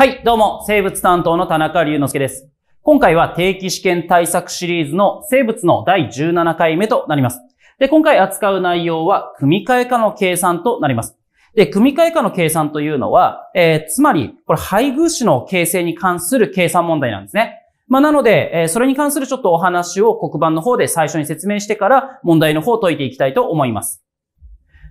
はい、どうも、生物担当の田中隆之介です。今回は定期試験対策シリーズの生物の第17回目となります。で、今回扱う内容は、組み換え化の計算となります。で、組み換え化の計算というのは、えー、つまり、これ配偶子の形成に関する計算問題なんですね。まあ、なので、えー、それに関するちょっとお話を黒板の方で最初に説明してから、問題の方を解いていきたいと思います。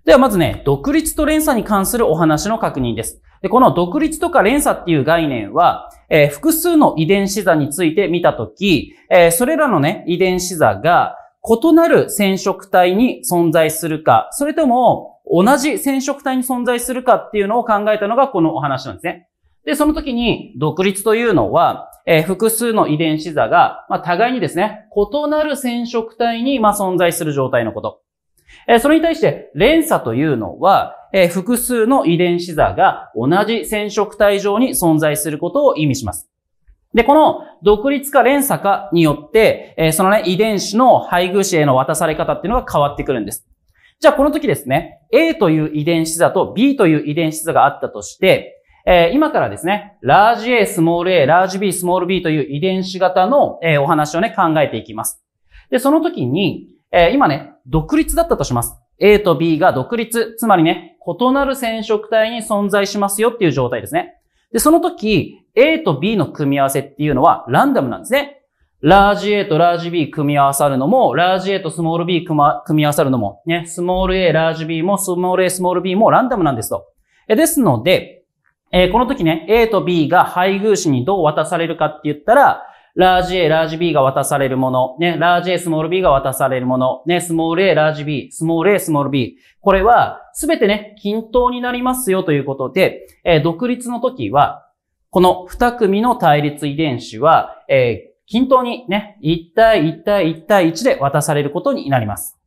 ではまずね、独立と連鎖に関するお話の確認です。で、この独立とか連鎖っていう概念は、えー、複数の遺伝子座について見たとき、えー、それらのね、遺伝子座が異なる染色体に存在するか、それとも同じ染色体に存在するかっていうのを考えたのがこのお話なんですね。で、その時に独立というのは、えー、複数の遺伝子座が、まあ、互いにですね、異なる染色体に、まあ、存在する状態のこと。えそれに対して、連鎖というのは、え複数の遺伝子座が同じ染色体上に存在することを意味します。で、この独立か連鎖かによって、えそのね、遺伝子の配偶子への渡され方っていうのが変わってくるんです。じゃあこの時ですね、A という遺伝子座と B という遺伝子座があったとして、え今からですね、ラージ A、スモール A、ラージ B、スモール B という遺伝子型の、えお話をね、考えていきます。で、その時に、えー、今ね、独立だったとします。A と B が独立、つまりね、異なる染色体に存在しますよっていう状態ですね。で、その時、A と B の組み合わせっていうのはランダムなんですね。ラージ A とラージ B 組み合わさるのも、ラージ A とスモール B 組,、ま、組み合わさるのも、ね、スモール A、ラージ B も、スモール A、スモール B もランダムなんですと。えですので、えー、この時ね、A と B が配偶子にどう渡されるかって言ったら、ラージ A、ラージ B が渡されるもの、ね、ラージ A、スモール B が渡されるもの、ね、スモール A、ラージ B、スモール A、スモール B。これは、すべてね、均等になりますよということで、えー、独立の時は、この2組の対立遺伝子は、えー、均等にね、1対1対1対1で渡されることになります。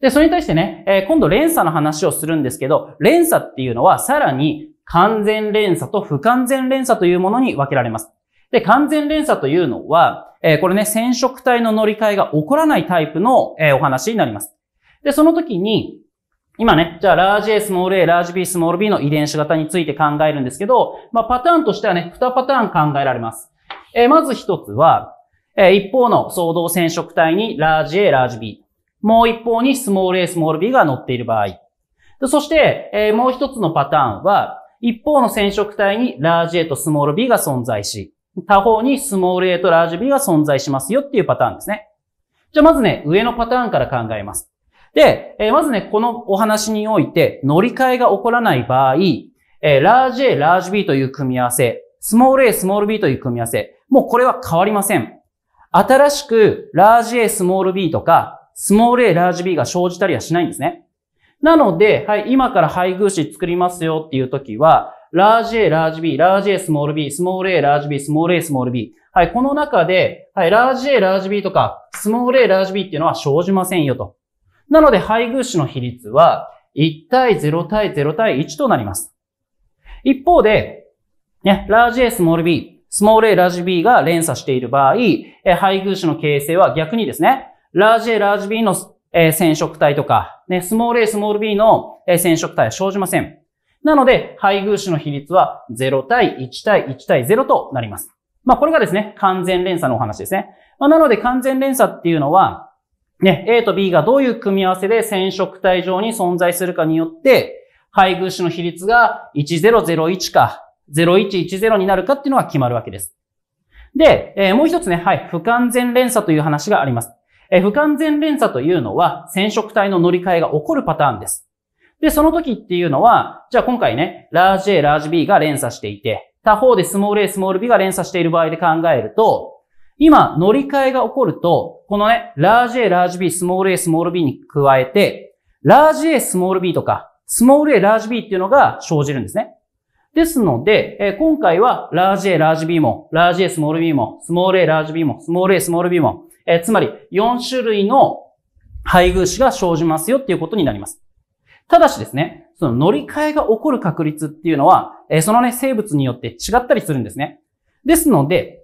で、それに対してね、えー、今度連鎖の話をするんですけど、連鎖っていうのはさらに完全連鎖と不完全連鎖というものに分けられます。で、完全連鎖というのは、えこれね、染色体の乗り換えが起こらないタイプの、えお話になります。で、その時に、今ね、じゃあ、ラージ A、スモール A、ラージ B、スモール B の遺伝子型について考えるんですけど、まあ、パターンとしてはね、2パターン考えられます。えー、まず1つは、えー、一方の相動染色体にラージ A、ラージ B。もう一方にスモール A、スモール B が乗っている場合。そして、えー、もう1つのパターンは、一方の染色体にラージ A とスモール B が存在し、他方にスモール a とラージ b が存在しますよっていうパターンですね。じゃあまずね、上のパターンから考えます。で、えまずね、このお話において乗り換えが起こらない場合、えラージ a、ラージ b という組み合わせ、スモール a、スモール b という組み合わせ、もうこれは変わりません。新しくラージ a、スモール b とか、スモール a、ラージ b が生じたりはしないんですね。なので、はい、今から配偶詞作りますよっていう時は、ラージ A、ラージ B、ラージ A、スモール B、スモール A、ラージ B、スモール A、スモール B。はい、この中で、はい、ラージ A、ラージ B とか、スモール A、ラージ B っていうのは生じませんよと。なので、配偶詞の比率は、1対0対0対1となります。一方で、ね、ラージ A、スモール B、スモール A、ラージ B が連鎖している場合、え配偶詞の形成は逆にですね、ラージ A、ラージ B の、え染色体とか、ね、スモール A、スモール B の、え染色体は生じません。なので、配偶子の比率は0対1対1対0となります。まあ、これがですね、完全連鎖のお話ですね。まあ、なので、完全連鎖っていうのは、ね、A と B がどういう組み合わせで染色体上に存在するかによって、配偶子の比率が1001か0110になるかっていうのが決まるわけです。で、えー、もう一つね、はい、不完全連鎖という話があります。えー、不完全連鎖というのは染色体の乗り換えが起こるパターンです。で、その時っていうのは、じゃあ今回ね、ラージ A、ラージ B が連鎖していて、他方でスモール A、スモール B が連鎖している場合で考えると、今、乗り換えが起こると、このね、ラージ A、ラージ B、スモール A、スモール B に加えて、ラージ A、スモール B とか、スモール A、ラージ B っていうのが生じるんですね。ですので、え今回は、ラージ A、ラージ B も、ラージ A、スモール B も、スモール A、ラージ B も、スモール A、スモール B も、えつまり、4種類の配偶子が生じますよっていうことになります。ただしですね、その乗り換えが起こる確率っていうのは、えそのね、生物によって違ったりするんですね。ですので、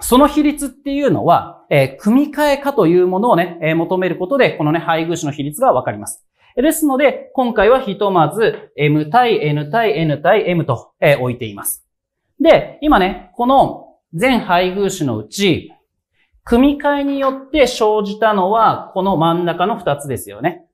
その比率っていうのは、え組み換え化というものをね、え求めることで、このね、配偶子の比率がわかります。ですので、今回はひとまず、m 対 n 対 n 対 m と、え置いています。で、今ね、この全配偶子のうち、組み換えによって生じたのは、この真ん中の2つですよね。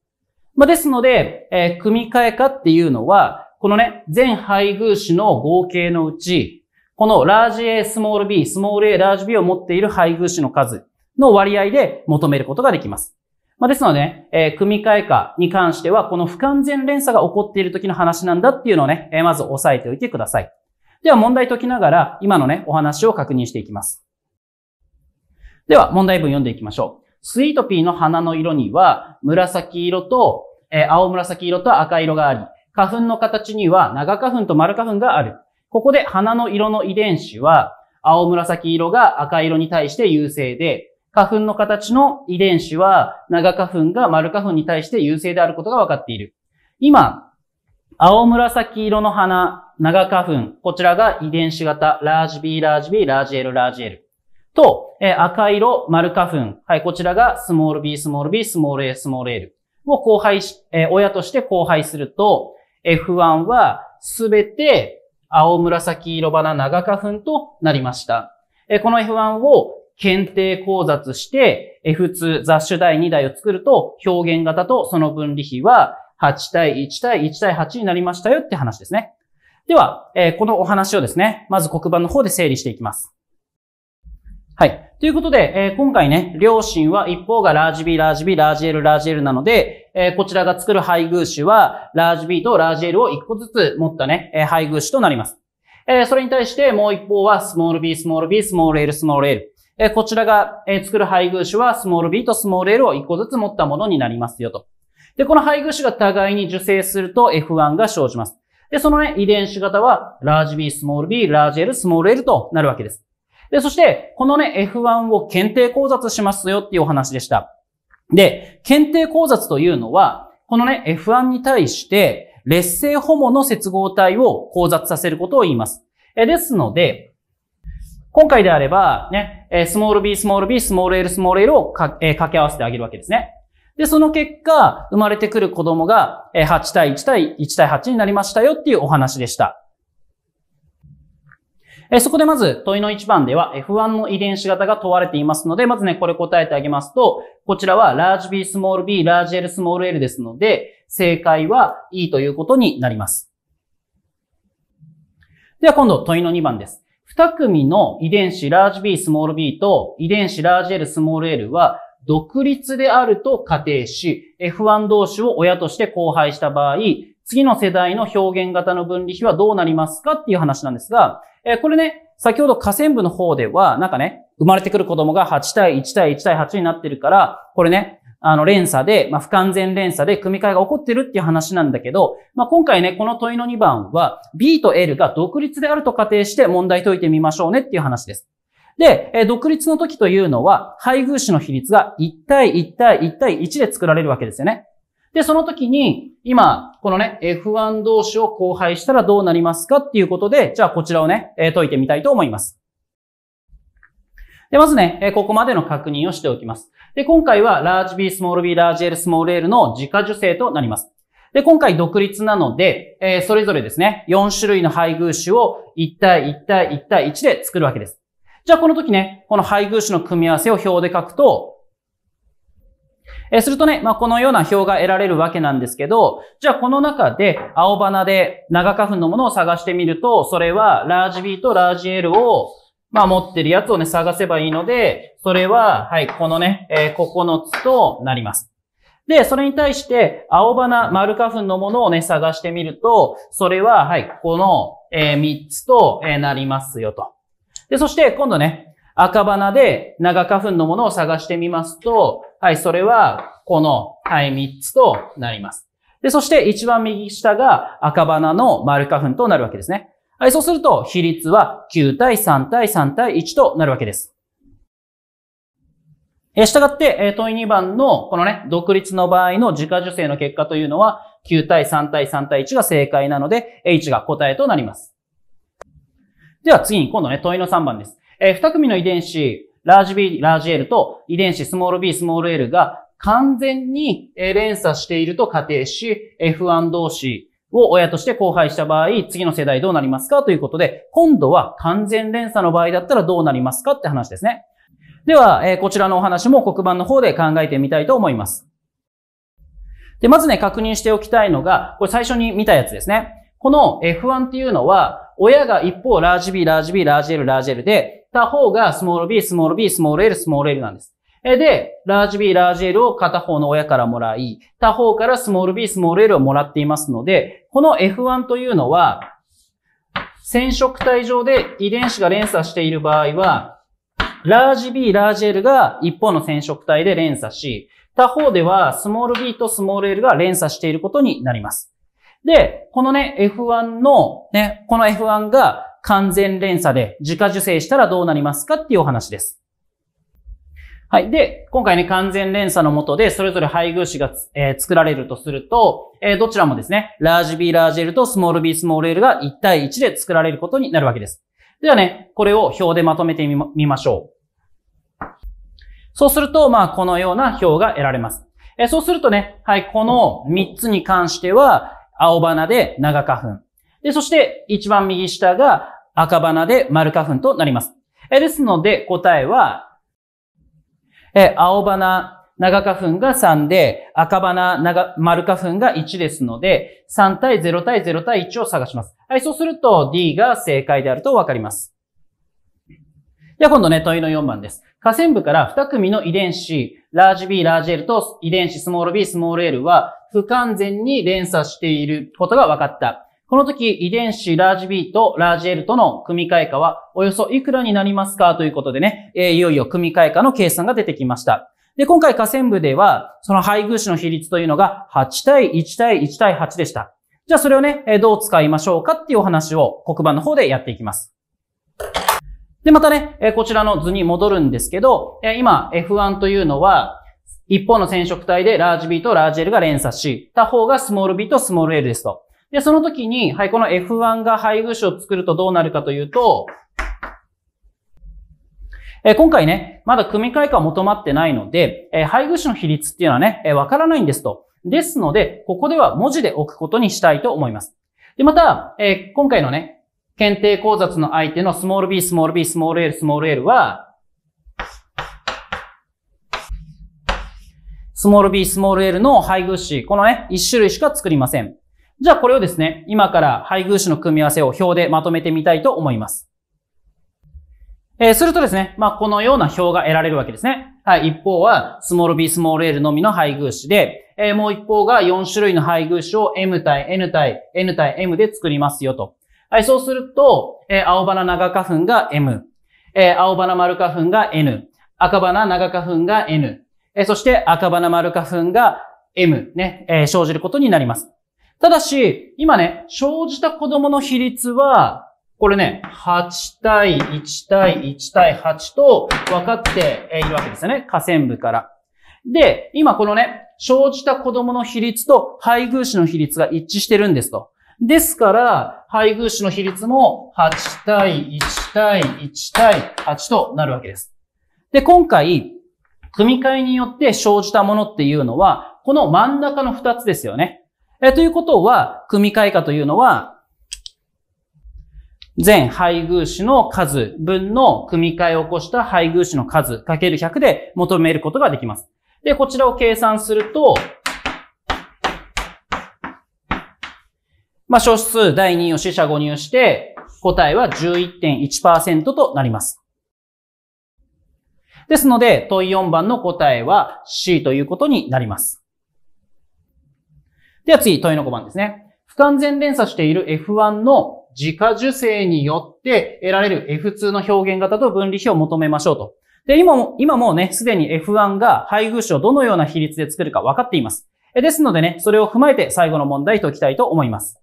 まあ、ですので、えー、組み換え化っていうのは、このね、全配偶子の合計のうち、このラージ A、スモール B、スモール A、ラージ B を持っている配偶子の数の割合で求めることができます。まあ、ですので、ね、えー、組み換え化に関しては、この不完全連鎖が起こっている時の話なんだっていうのをね、えー、まず押さえておいてください。では問題解きながら、今のね、お話を確認していきます。では、問題文読んでいきましょう。スイートピーの花の色には、紫色と、えー、青紫色と赤色があり、花粉の形には長花粉と丸花粉がある。ここで花の色の遺伝子は、青紫色が赤色に対して優勢で、花粉の形の遺伝子は長花粉が丸花粉に対して優勢であることが分かっている。今、青紫色の花、長花粉、こちらが遺伝子型、ラージ B、ラージ B、ラージ L、ラージ L。と、え赤色、丸花粉。はい、こちらがスモール b、スモール b、スモール a、スモール l を交配し、え親として交配すると、F1 はすべて青紫色花長花粉となりました。えこの F1 を検定考察して F2 雑種第2台を作ると表現型とその分離比は8対1対1対8になりましたよって話ですね。では、えこのお話をですね、まず黒板の方で整理していきます。はい。ということで、えー、今回ね、両親は一方がラージ B、ラージ B、ラージ L、ラージ L なので、えー、こちらが作る配偶詞は、ラージ B とラージ L を一個ずつ持ったね、えー、配偶詞となります。えー、それに対してもう一方は、スモール B、スモール B、スモール L、スモール L。えー、こちらが、えー、作る配偶詞は、スモール B とスモール L を一個ずつ持ったものになりますよと。で、この配偶詞が互いに受精すると F1 が生じます。で、そのね、遺伝子型は、ラージ B、スモール B、ラージ L、スモール L となるわけです。で、そして、このね、F1 を検定考察しますよっていうお話でした。で、検定考察というのは、このね、F1 に対して、劣勢ホモの接合体を考察させることを言います。えですので、今回であれば、ね、えスモール b、スモール b、スモール l、スモール l をか、え掛け合わせてあげるわけですね。で、その結果、生まれてくる子供が、え8対1対1対8になりましたよっていうお話でした。えそこでまず問いの1番では F1 の遺伝子型が問われていますので、まずね、これ答えてあげますと、こちらはラージ B スモール B、ラージ L スモール L ですので、正解は E ということになります。では今度問いの2番です。2組の遺伝子ラージ B スモール B と遺伝子ラージ L スモール L は独立であると仮定し、F1 同士を親として交配した場合、次の世代の表現型の分離比はどうなりますかっていう話なんですが、えこれね、先ほど河川部の方では、なんかね、生まれてくる子供が8対1対1対8になってるから、これね、あの、連鎖で、まあ、不完全連鎖で組み替えが起こってるっていう話なんだけど、まあ、今回ね、この問いの2番は、B と L が独立であると仮定して問題解いてみましょうねっていう話です。で、え独立の時というのは、配偶子の比率が1対1対1対1で作られるわけですよね。で、その時に、今、このね、F1 同士を交配したらどうなりますかっていうことで、じゃあこちらをね、え解いてみたいと思います。で、まずね、えここまでの確認をしておきます。で、今回は、ラージ B、スモール B、ラージ L、スモール L の自家受精となります。で、今回独立なので、えー、それぞれですね、4種類の配偶種を1対1対1対1で作るわけです。じゃあこの時ね、この配偶種の組み合わせを表で書くと、えするとね、まあ、このような表が得られるわけなんですけど、じゃあこの中で青花で長花粉のものを探してみると、それはラージ B とラージ L をまあ、持ってるやつをね、探せばいいので、それは、はい、このね、えー、9つとなります。で、それに対して、青花、丸花粉のものをね、探してみると、それは、はい、この、えー、3つと、えー、なりますよと。で、そして、今度ね、赤花で長花粉のものを探してみますと、はい、それは、この、はい、3つとなります。で、そして一番右下が赤花の丸花粉となるわけですね。はい、そうすると、比率は9対3対3対1となるわけです。え、従って、え問い2番の、このね、独立の場合の自家受精の結果というのは、9対3対3対1が正解なので、H が答えとなります。では次に、今度ね、問いの3番です。え2組の遺伝子、ラージ B、ラージ L と遺伝子スモール B、スモール L が完全に連鎖していると仮定し、F1 同士を親として交配した場合、次の世代どうなりますかということで、今度は完全連鎖の場合だったらどうなりますかって話ですね。では、えこちらのお話も黒板の方で考えてみたいと思います。で、まずね、確認しておきたいのが、これ最初に見たやつですね。この F1 っていうのは、親が一方、ラージ B、ラージ B、ラージ L、ラージ L で、た方が、スモール b、スモール b、スモール l、スモール l なんです。で、ラージ B、ラージ L を片方の親からもらい、他方からスモール B、スモール L をもらっていますので、この F1 というのは、染色体上で遺伝子が連鎖している場合は、ラージ B、ラージ L が一方の染色体で連鎖し、他方ではスモール B とスモール L が連鎖していることになります。で、このね、F1 の、ね、この F1 が完全連鎖で自家受精したらどうなりますかっていうお話です。はい。で、今回ね、完全連鎖のもとで、それぞれ配偶子が、えー、作られるとすると、えー、どちらもですね、ラージ B ラージ L とスモール B スモール L が1対1で作られることになるわけです。ではね、これを表でまとめてみましょう。そうすると、まあ、このような表が得られます。えー、そうするとね、はい、この3つに関しては、青花で長花粉。で、そして一番右下が赤花で丸花粉となります。えですので、答えは、え青花、長花粉が3で、赤花、長、丸花粉が1ですので、3対0対0対1を探します。はい、そうすると D が正解であるとわかります。では今度ね、問いの4番です。河川部から2組の遺伝子、ラージ B、ラージ L と遺伝子スモール B、スモール L は不完全に連鎖していることがわかった。この時、遺伝子ラージ B とラージ L との組み換え化はおよそいくらになりますかということでね、えいよいよ組み換え化の計算が出てきました。で、今回河川部では、その配偶子の比率というのが8対1対1対8でした。じゃあそれをね、えどう使いましょうかっていうお話を黒板の方でやっていきます。で、またね、えこちらの図に戻るんですけど、え今 F1 というのは、一方の染色体でラージ B とラージ L が連鎖し、他方がスモール B とスモール L ですと。で、その時に、はい、この F1 が配偶詞を作るとどうなるかというと、え今回ね、まだ組み替え化求まってないので、え配偶詞の比率っていうのはね、えわからないんですと。ですので、ここでは文字で置くことにしたいと思います。で、また、え今回のね、検定考察の相手のスモール b、スモール b、スモール l、スモール l は、スモール b、スモール l の配偶子、このね、1種類しか作りません。じゃあこれをですね、今から配偶詞の組み合わせを表でまとめてみたいと思います。えー、するとですね、まあ、このような表が得られるわけですね。はい、一方は、スモール b、スモール l のみの配偶詞で、えー、もう一方が4種類の配偶詞を m 対 n 対 n 対 m で作りますよと。はい、そうすると、えー、青花長花粉が m、えー、青花丸花粉が n、赤花長花粉が n、えー、そして赤花丸花粉が m ね、えー、生じることになります。ただし、今ね、生じた子供の比率は、これね、8対1対1対8と分かっているわけですよね。下線部から。で、今このね、生じた子供の比率と配偶子の比率が一致してるんですと。ですから、配偶子の比率も8対1対1対8となるわけです。で、今回、組み替えによって生じたものっていうのは、この真ん中の2つですよね。えということは、組み換え化というのは、全配偶子の数分の組み替えを起こした配偶子の数かける100で求めることができます。で、こちらを計算すると、まあ、小数第2を死者誤入して、答えは11.1%となります。ですので、問4番の答えは C ということになります。では次、問いの5番ですね。不完全連鎖している F1 の自家受精によって得られる F2 の表現型と分離比を求めましょうと。で、今も、今もね、すでに F1 が配偶子をどのような比率で作るか分かっています。ですのでね、それを踏まえて最後の問題解きたいと思います。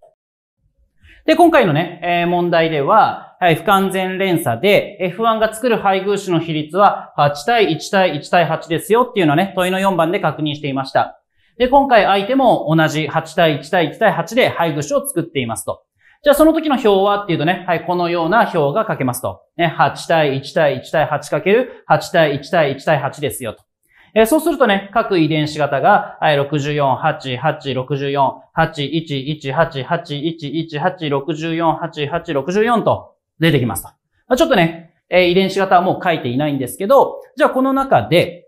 で、今回のね、えー、問題では、はい、不完全連鎖で F1 が作る配偶子の比率は8対1対1対8ですよっていうのはね、問いの4番で確認していました。で、今回相手も同じ8対1対1対8で配偶子を作っていますと。じゃあその時の表はっていうとね、はい、このような表が書けますと。ね、8対1対1対 8×8 対1対1対8ですよと。えー、そうするとね、各遺伝子型が、はい、64、8、8、64、8、1、1、8、8、1、1、8、64、8、8、64と出てきますと。まあ、ちょっとね、えー、遺伝子型はもう書いていないんですけど、じゃあこの中で、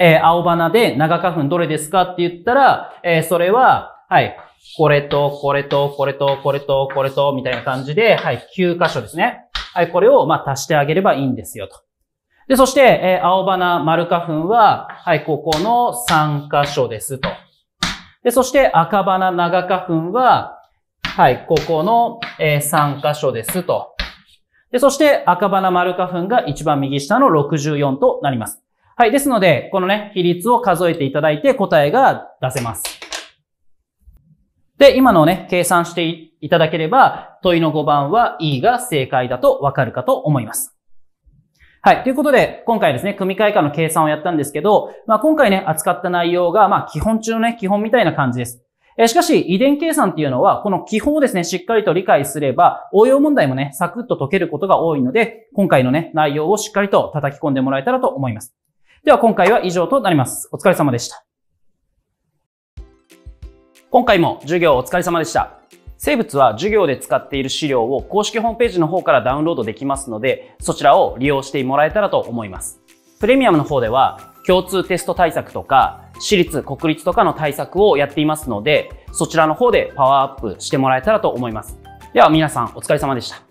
えー、青花で長花粉どれですかって言ったら、えー、それは、はい、これと、これと、これと、これと、これと、みたいな感じで、はい、9箇所ですね。はい、これを、まあ、足してあげればいいんですよ、と。で、そして、えー、青花丸花粉は、はい、ここの3箇所です、と。で、そして、赤花長花粉は、はい、ここの、えー、3箇所です、と。で、そして、赤花丸花粉が一番右下の64となります。はい。ですので、このね、比率を数えていただいて答えが出せます。で、今のね、計算していただければ、問いの5番は E が正解だとわかるかと思います。はい。ということで、今回ですね、組み替え下の計算をやったんですけど、まあ今回ね、扱った内容が、まあ基本中のね、基本みたいな感じです。えしかし、遺伝計算っていうのは、この基本をですね、しっかりと理解すれば、応用問題もね、サクッと解けることが多いので、今回のね、内容をしっかりと叩き込んでもらえたらと思います。では今回は以上となります。お疲れ様でした。今回も授業お疲れ様でした。生物は授業で使っている資料を公式ホームページの方からダウンロードできますので、そちらを利用してもらえたらと思います。プレミアムの方では共通テスト対策とか、私立、国立とかの対策をやっていますので、そちらの方でパワーアップしてもらえたらと思います。では皆さんお疲れ様でした。